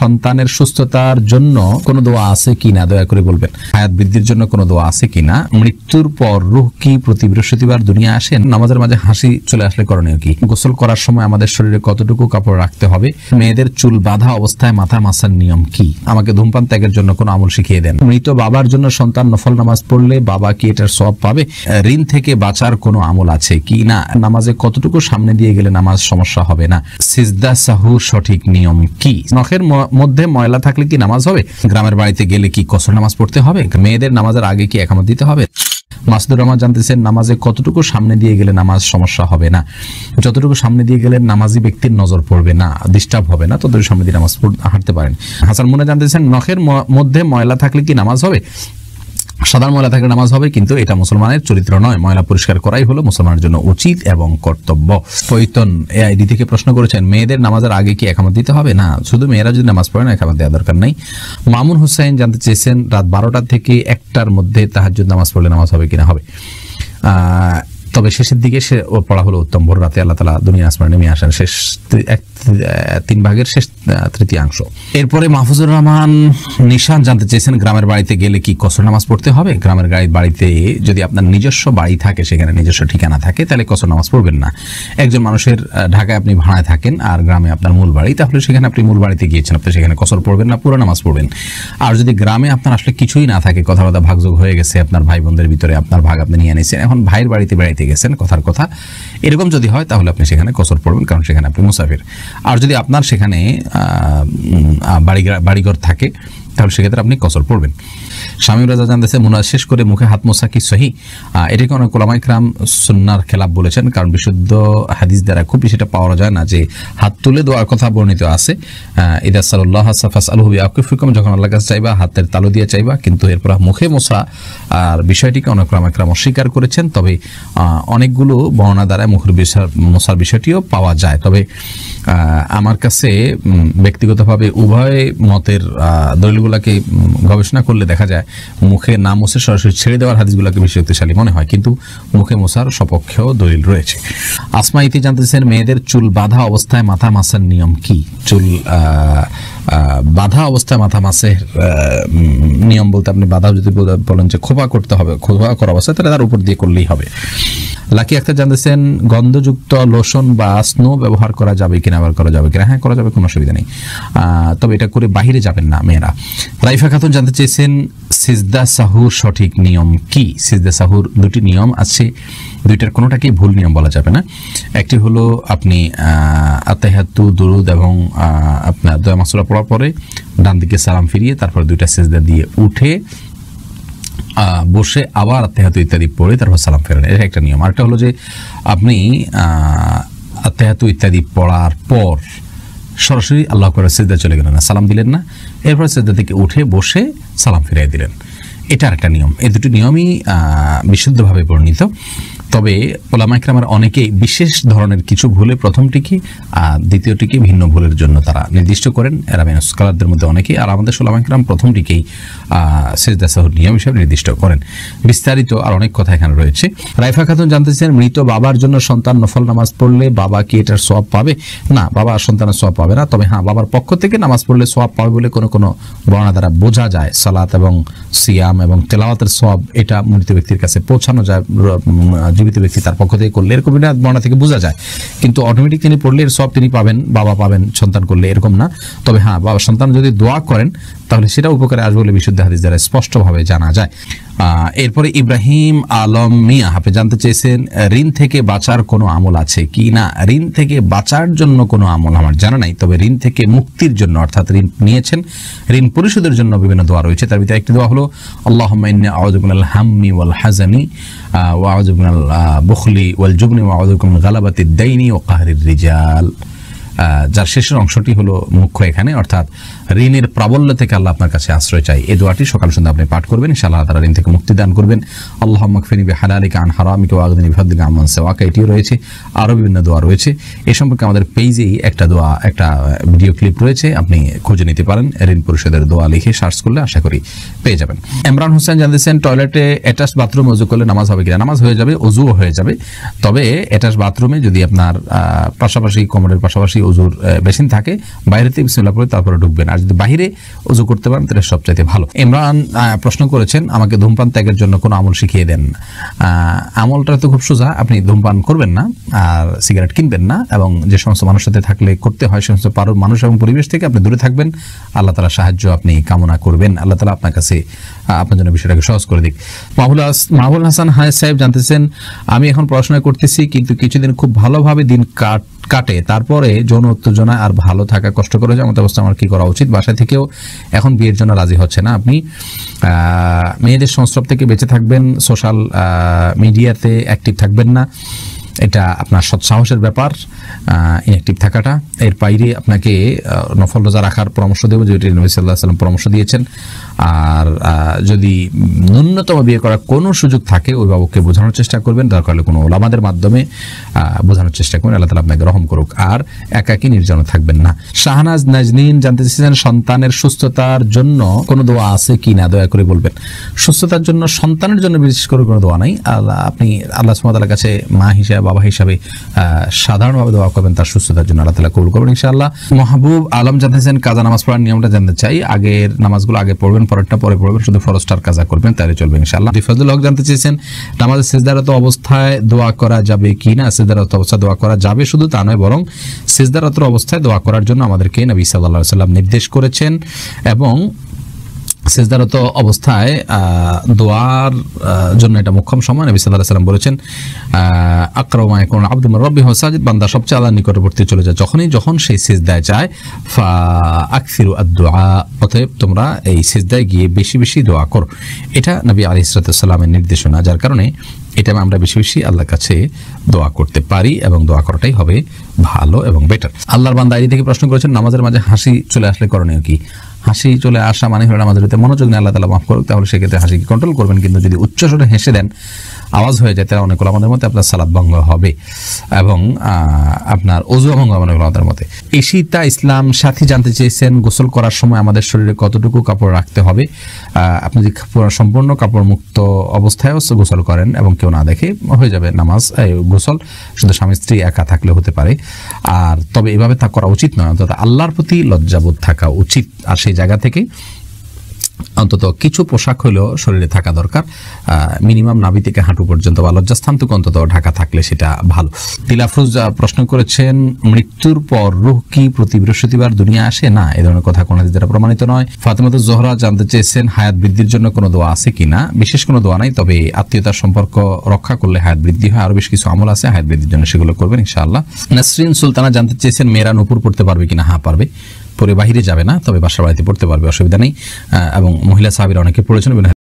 সন্তানের সুস্থতার জন্য কোনো দোয়া আছে কিনা দয়া করে বলবেন হায়াত বৃদ্ধির জন্য কোনো দোয়া আছে কিনা মৃত্যুর পর রুহ কি প্রতি বৃহস্পতিবার দুনিয়া আসেন নামাজের মাঝে হাসি চলে আসলে করণীয় কি গোসল করার সময় আমাদের শরীরে কতটুকু কাপড় রাখতে হবে মেয়েদের চুল বাঁধা অবস্থায় মাথা মাসার নিয়ম কি আমাকে ধূমপান ত্যাগের জন্য কোনো আমল শিখিয়ে দেন মৃত বাবার জন্য সন্তান নফল নামাজ পড়লে বাবা কি এটার সব পাবে ঋণ থেকে বাঁচার কোনো আমল আছে কি না নামাজে কতটুকু সামনে দিয়ে গেলে নামাজ সমস্যা হবে না সিজদা সাহু সঠিক নিয়ম কি নখের মধ্যে ময়লা থাকলে কি নামাজ হবে গ্রামের বাড়িতে গেলে কি কসর নামাজ পড়তে হবে মেয়েদের নামাজের আগে কি একামত দিতে হবে মাসুদুর রহমান জানতেছেন নামাজে কতটুকু সামনে দিয়ে গেলে নামাজ সমস্যা হবে না যতটুকু সামনে দিয়ে গেলে নামাজি ব্যক্তির নজর পড়বে না ডিস্টার্ব হবে না ততটুকু সামনে দিয়ে নামাজ হাঁটতে পারেন হাসান মুনা জানতেছেন নখের মধ্যে ময়লা থাকলে কি নামাজ হবে সাধারণ ময়লা থাকলে নামাজ হবে কিন্তু এটা মুসলমানের চরিত্র নয় ময়লা পরিষ্কার করাই হলো মুসলমানের জন্য উচিত এবং কর্তব্য পৈতন এ আইডি থেকে প্রশ্ন করেছেন মেয়েদের নামাজের আগে কি একামত দিতে হবে না শুধু মেয়েরা যদি নামাজ পড়ে না একামত দেওয়া দরকার নেই মামুন হুসাইন জানতে চেয়েছেন রাত বারোটা থেকে একটার মধ্যে তাহার নামাজ পড়লে নামাজ হবে কিনা হবে তবে শেষের দিকে সে পড়া হলো উত্তম ভোর রাতে আল্লাহ তালা দুনিয়া আসমানে নেমে আসেন শেষ তিন ভাগের শেষ তৃতীয়াংশ এরপরে মাহফুজুর রহমান নিশান জানতে চেয়েছেন গ্রামের বাড়িতে গেলে কি কসর নামাজ পড়তে হবে গ্রামের গাড়ির বাড়িতে যদি আপনার নিজস্ব বাড়ি থাকে সেখানে নিজস্ব ঠিকানা থাকে তাহলে কসর নামাজ পড়বেন না একজন মানুষের ঢাকায় আপনি ভাড়ায় থাকেন আর গ্রামে আপনার মূল বাড়ি তাহলে সেখানে আপনি মূল বাড়িতে গিয়েছেন আপনি সেখানে কসর পড়বেন না পুরো নামাজ পড়বেন আর যদি গ্রামে আপনার আসলে কিছুই না থাকে কথাবার্তা ভাগযোগ হয়ে গেছে আপনার ভাই বোনদের ভিতরে আপনার ভাগ আপনি নিয়ে নিয়েছেন এখন ভাইয়ের বাড়িতে বেড়াইতে গেছেন কথার কথা এরকম যদি হয় তাহলে আপনি সেখানে কসর পড়বেন কারণ সেখানে আপনি মুসাফির আর যদি আপনার সেখানে বাড়িঘর থাকে তাহলে সেক্ষেত্রে আপনি কসর পড়বেন স্বামী রাজা জানতেছে মোনাজ শেষ করে মুখে হাত মোসা কি সহি এটাকে অনেক কোলামাই ক্রাম সুন্নার খেলাপ বলেছেন কারণ বিশুদ্ধ হাদিস দ্বারা খুব সেটা পাওয়া যায় না যে হাত তুলে দেওয়ার কথা বর্ণিত আছে ইদা সাল্লাহ সাফাস আলহ আকিফিকম যখন আল্লাহ কাছে চাইবা হাতের তালু দিয়ে চাইবা কিন্তু এরপর মুখে মোসা আর বিষয়টিকে অনেক কোলামাই ক্রাম অস্বীকার করেছেন তবে অনেকগুলো বর্ণনা দ্বারা মুখের বিষয় মোসার বিষয়টিও পাওয়া যায় তবে আমার কাছে ব্যক্তিগতভাবে উভয় মতের দলিলগুলোকে গবেষণা করলে দেখা যায় মুখে না মোসে সরাসরি ছেড়ে দেওয়ার হাদিসগুলোকে বেশি শক্তিশালী মনে হয় কিন্তু মুখে মোসার সপক্ষেও দলিল রয়েছে আসমা ইতি জানতেছেন মেয়েদের চুল বাঁধা অবস্থায় মাথা মাসার নিয়ম কি চুল বাধা অবস্থায় মাথা মাসের নিয়ম বলতে আপনি বাধা যদি বলেন যে খোপা করতে হবে খোপা করা অবস্থায় তাহলে তার উপর দিয়ে করলেই হবে লাকি আক্তার জানতেছেন গন্ধযুক্ত লোশন বা স্নো ব্যবহার করা যাবে কিনা ব্যবহার করা যাবে কিনা হ্যাঁ করা যাবে কোনো অসুবিধা নেই তবে এটা করে বাহিরে যাবেন না মেয়েরা রাইফা খাতুন জানতে চেয়েছেন সিজদা সাহুর সঠিক নিয়ম কি সিজদা সাহুর দুটি নিয়ম আছে দুইটার কোনোটাকেই ভুল নিয়ম বলা যাবে না একটি হলো আপনি আত্মাহাতু দুরুদ এবং আপনার দয়া মাসুরা পড়ার পরে ডান দিকে সালাম ফিরিয়ে তারপর দুইটা সেজদা দিয়ে উঠে বসে আবার আত্মাহাতু ইত্যাদি পড়ে তারপর সালাম ফেরেন এটা একটা নিয়ম আরেকটা হলো যে আপনি আত্মাহাতু ইত্যাদি পড়ার পর সরাসরি আল্লাহ করে সেজদা চলে গেলেন না সালাম দিলেন না এরপর সেজদা থেকে উঠে বসে সালাম ফিরিয়ে দিলেন এটা একটা নিয়ম এই দুটি নিয়মই বিশুদ্ধভাবে পরিণত তবে ওলামাইকরামের অনেকেই বিশেষ ধরনের কিছু ভুলে প্রথমটিকে আর দ্বিতীয়টিকে ভিন্ন ভুলের জন্য তারা নির্দিষ্ট করেন এরামিন স্কলারদের মধ্যে অনেকেই আর আমাদের সোলামাইকরাম প্রথমটিকেই সেজদা সাহুর নিয়ম হিসাবে নির্দিষ্ট করেন বিস্তারিত আর অনেক কথা এখানে রয়েছে রাইফা খাতুন জানতে চেয়েছেন মৃত বাবার জন্য সন্তান নফল নামাজ পড়লে বাবা কি এটার সব পাবে না বাবা সন্তানের সব পাবে না তবে হ্যাঁ বাবার পক্ষ থেকে নামাজ পড়লে সব পাবে বলে কোনো কোনো বর্ণা দ্বারা বোঝা যায় সালাত এবং সিয়াম এবং তেলাওয়াতের সব এটা মৃত ব্যক্তির কাছে পৌঁছানো যায় জীবিত ব্যক্তি তার পক্ষ থেকে করলে এরকম এটা বর্ণা থেকে বোঝা যায় কিন্তু অটোমেটিক তিনি পড়লে সব তিনি পাবেন বাবা পাবেন সন্তান করলে এরকম না তবে হ্যাঁ বাবা সন্তান যদি দোয়া করেন তাহলে সেটা উপকারে আসবে বলে বিশুদ্ধ হাদিস দ্বারা স্পষ্টভাবে জানা যায় এরপরে ইব্রাহিম আলম মিয়া হাফে জানতে চেয়েছেন ঋণ থেকে বাঁচার কোনো আমল আছে কি না ঋণ থেকে বাঁচার জন্য কোনো আমল আমার জানা নাই তবে ঋণ থেকে মুক্তির জন্য অর্থাৎ ঋণ নিয়েছেন ঋণ পরিশোধের জন্য বিভিন্ন দোয়া রয়েছে তার ভিতরে একটি দোয়া হলো আল্লাহ আউজুবুল হাম্মি ওয়াল হাজানি ওয়াউজুবুল বখলি ওয়াল জুবনি ওয়াউজুবুল গালাবাতি দাইনি ও কাহরির রিজাল যার শেষের অংশটি হলো মুখ্য এখানে অর্থাৎ ঋণের প্রাবল্য থেকে আল্লাহ আপনার কাছে আশ্রয় চাই এই দোয়াটি সকাল সন্ধ্যা আপনি পাঠ করবেন ইনশাআল্লাহ তারা ঋণ থেকে মুক্তি দান করবেন আল্লাহ মকফিনি হালালিকা আন হারামিকে ওয়াগদিনী ভাদিকা আমান সেওয়াকা এটিও রয়েছে আরও বিভিন্ন দোয়া রয়েছে এ সম্পর্কে আমাদের পেজেই একটা দোয়া একটা ভিডিও ক্লিপ রয়েছে আপনি খুঁজে নিতে পারেন ঋণ পরিষদের দোয়া লিখে সার্চ করলে আশা করি পেয়ে যাবেন এমরান হোসেন জানতেছেন টয়লেটে অ্যাটাচ বাথরুম অজু করলে নামাজ হবে কিনা নামাজ হয়ে যাবে অজুও হয়ে যাবে তবে অ্যাটাচ বাথরুমে যদি আপনার পাশাপাশি কোমরের পাশাপাশি অজুর বেশিন থাকে বাইরেতে বিসমিল্লা পড়ে তারপরে ঢুকবেন আর যদি বাইরে অজু করতে পারেন তাহলে সবচাইতে ভালো ইমরান প্রশ্ন করেছেন আমাকে ধূমপান ত্যাগের জন্য কোনো আমল শিখিয়ে দেন আমলটা তো খুব সোজা আপনি ধূমপান করবেন না আর সিগারেট কিনবেন না এবং যে সমস্ত মানুষ সাথে থাকলে করতে হয় সমস্ত পারো মানুষ এবং পরিবেশ থেকে আপনি দূরে থাকবেন আল্লাহ তালা সাহায্য আপনি কামনা করবেন আল্লাহ তালা আপনার কাছে আপনার জন্য বিষয়টাকে সহজ করে দিক মাহুল মাহুল হাসান হায় সাহেব জানতেছেন আমি এখন পড়াশোনা করতেছি কিন্তু কিছুদিন খুব ভালোভাবে দিন কাট কাটে তারপরে যৌন উত্তেজনায় আর ভালো থাকা কষ্ট করে যে অবস্থা আমার কী করা উচিত বাসা থেকেও এখন বিয়ের জন্য রাজি হচ্ছে না আপনি মেয়েদের সংস্রব থেকে বেঁচে থাকবেন সোশ্যাল মিডিয়াতে অ্যাক্টিভ থাকবেন না এটা আপনার সৎসাহসের ব্যাপার ইনঅ্যাক্টিভ থাকাটা এর বাইরে আপনাকে নফল রোজা রাখার পরামর্শ দেবো যেটি নবী সাল্লাহ সাল্লাম পরামর্শ দিয়েছেন আর যদি ন্যূনতম বিয়ে করার কোনো সুযোগ থাকে অভিভাবককে বোঝানোর চেষ্টা করবেন দরকার হলে কোনো ওলামাদের মাধ্যমে বোঝানোর চেষ্টা করবেন আল্লাহ তালা আপনাকে রহম করুক আর একাকি নির্জন থাকবেন না শাহনাজ নাজনিন জানতে চেয়েছেন সন্তানের সুস্থতার জন্য কোনো দোয়া আছে কি না দয়া করে বলবেন সুস্থতার জন্য সন্তানের জন্য বিশেষ করে কোনো দোয়া নাই আল্লাহ আপনি আল্লাহ সুমাতার কাছে মা হিসাবে বাবা হিসাবে সাধারণভাবে দোয়া করবেন তার সুস্থতার জন্য আল্লাহ কবুল করবেন ইনশাআল্লাহ মাহবুব আলম জানতে চান কাজা নামাজ পড়ার নিয়মটা জানতে চাই আগের নামাজগুলো আগে পড়বেন পরেরটা পরে পড়বেন শুধু ফরস্টার কাজা করবেন তাহলে চলবে ইনশাআল্লাহ ফজল হক জানতে চেয়েছেন নামাজ সেজদারত অবস্থায় দোয়া করা যাবে কি না সেজদারত অবস্থায় দোয়া করা যাবে শুধু তা নয় বরং সেজদারত অবস্থায় দোয়া করার জন্য আমাদেরকে নবী সাল্লাহ সাল্লাম নির্দেশ করেছেন এবং সেজদারত অবস্থায় দোয়ার জন্য এটা মুখ্যম সময় নবী সাল্লাহ সাল্লাম বলেছেন আক্রমায় কোন আব্দুল রব্বি হসাজিদ বান্দা সবচেয়ে আল্লাহ নিকটবর্তী চলে যায় যখনই যখন সেই সেজদায় যায় ফা আকসিরু আদোয়া অতএব তোমরা এই সেজদায় গিয়ে বেশি বেশি দোয়া করো এটা নবী আলি সালামের নির্দেশনা যার কারণে এটা আমরা বেশি বেশি আল্লাহর কাছে দোয়া করতে পারি এবং দোয়া করাটাই হবে ভালো এবং বেটার আল্লাহর বান্দা থেকে প্রশ্ন করেছেন নামাজের মাঝে হাসি চলে আসলে করণীয় কি হাসি চলে আসা মানে হলো আমাদের যদি মনোযোগ নিয়ে আল্লাহ তালা মাফ করুক তাহলে সেক্ষেত্রে হাসিকে কন্ট্রোল করবেন কিন্তু যদি উচ্চস্বরে হেসে দেন আওয়াজ হয়ে যায় তাহলে অনেক আমাদের মতে আপনার সালাদ ভঙ্গ হবে এবং আপনার অজু ভঙ্গ হবে অনেক আমাদের মতে ঈশিতা ইসলাম সাথী জানতে চেয়েছেন গোসল করার সময় আমাদের শরীরে কতটুকু কাপড় রাখতে হবে আপনি যদি সম্পূর্ণ কাপড় মুক্ত অবস্থায়ও গোসল করেন এবং কেউ না দেখে হয়ে যাবে নামাজ গোসল শুধু স্বামী স্ত্রী একা থাকলে হতে পারে আর তবে এভাবে তা করা উচিত নয় অন্তত আল্লাহর প্রতি লজ্জাবোধ থাকা উচিত আর সেই জায়গা থেকে অন্তত কিছু পোশাক হলেও শরীরে থাকা দরকার মিনিমাম নাভি থেকে হাঁটু পর্যন্ত বা লজ্জাস্থানটুকু অন্তত ঢাকা থাকলে সেটা ভালো তিলাফুজ প্রশ্ন করেছেন মৃত্যুর পর রুহ কি প্রতি বৃহস্পতিবার দুনিয়া আসে না এ ধরনের কথা কোনো দ্বারা প্রমাণিত নয় ফাতেমত জোহরা জানতে চেয়েছেন হায়াত বৃদ্ধির জন্য কোনো দোয়া আছে কি না বিশেষ কোনো দোয়া নাই তবে আত্মীয়তার সম্পর্ক রক্ষা করলে হায়াত বৃদ্ধি হয় আরও বেশ কিছু আমল আছে হায়াত বৃদ্ধির জন্য সেগুলো করবেন ইনশাআল্লাহ নাসরিন সুলতানা জানতে চেয়েছেন মেয়েরা নুপুর পড়তে পারবে কিনা হ্যাঁ পারবে পরে বাহিরে যাবে না তবে বাসা বাড়িতে পড়তে পারবে অসুবিধা নেই এবং মহিলা সাহাবিরা অনেকে পড়েছেন